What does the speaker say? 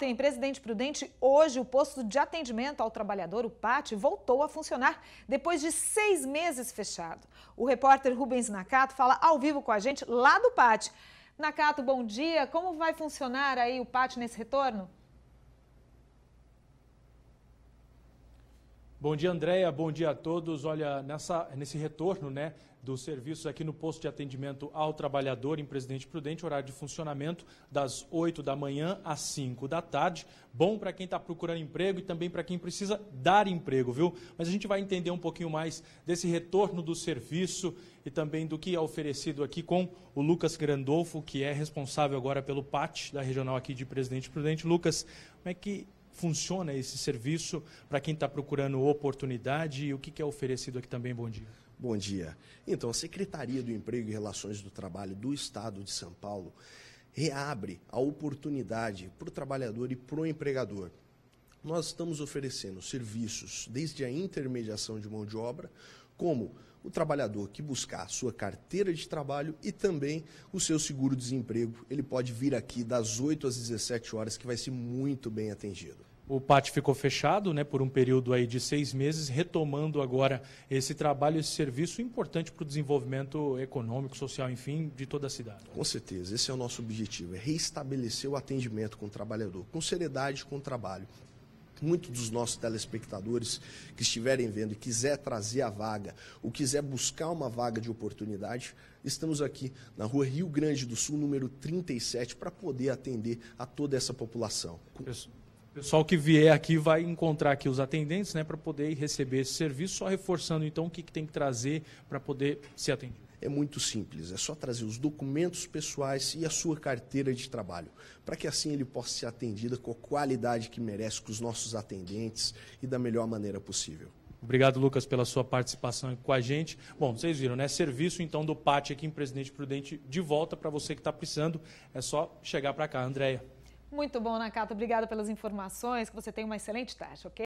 Tem Presidente Prudente, hoje o posto de atendimento ao trabalhador, o PAT, voltou a funcionar depois de seis meses fechado. O repórter Rubens Nakato fala ao vivo com a gente lá do PAT. Nakato, bom dia. Como vai funcionar aí o PAT nesse retorno? Bom dia, Andréia. Bom dia a todos. Olha, nessa, nesse retorno né, dos serviços aqui no posto de atendimento ao trabalhador em Presidente Prudente, horário de funcionamento das 8 da manhã às 5 da tarde. Bom para quem está procurando emprego e também para quem precisa dar emprego, viu? Mas a gente vai entender um pouquinho mais desse retorno do serviço e também do que é oferecido aqui com o Lucas Grandolfo, que é responsável agora pelo PAT da regional aqui de Presidente Prudente. Lucas, como é que funciona esse serviço para quem está procurando oportunidade e o que, que é oferecido aqui também? Bom dia. Bom dia. Então, a Secretaria do Emprego e Relações do Trabalho do Estado de São Paulo reabre a oportunidade para o trabalhador e para o empregador. Nós estamos oferecendo serviços desde a intermediação de mão de obra, como o trabalhador que buscar a sua carteira de trabalho e também o seu seguro-desemprego. Ele pode vir aqui das 8 às 17 horas, que vai ser muito bem atendido. O PAT ficou fechado né, por um período aí de seis meses, retomando agora esse trabalho, esse serviço importante para o desenvolvimento econômico, social, enfim, de toda a cidade. Com certeza, esse é o nosso objetivo, é reestabelecer o atendimento com o trabalhador, com seriedade com o trabalho muitos dos nossos telespectadores que estiverem vendo e quiser trazer a vaga ou quiser buscar uma vaga de oportunidade, estamos aqui na rua Rio Grande do Sul, número 37, para poder atender a toda essa população. Pessoal que vier aqui vai encontrar aqui os atendentes, né, para poder receber esse serviço, só reforçando então o que, que tem que trazer para poder ser atendido. É muito simples, é só trazer os documentos pessoais e a sua carteira de trabalho, para que assim ele possa ser atendido com a qualidade que merece com os nossos atendentes e da melhor maneira possível. Obrigado, Lucas, pela sua participação aqui com a gente. Bom, vocês viram, né? Serviço, então, do PAT aqui em Presidente Prudente de volta para você que está precisando. É só chegar para cá, Andréia. Muito bom, Nakata. Obrigada pelas informações. Que você tenha uma excelente tarde, ok?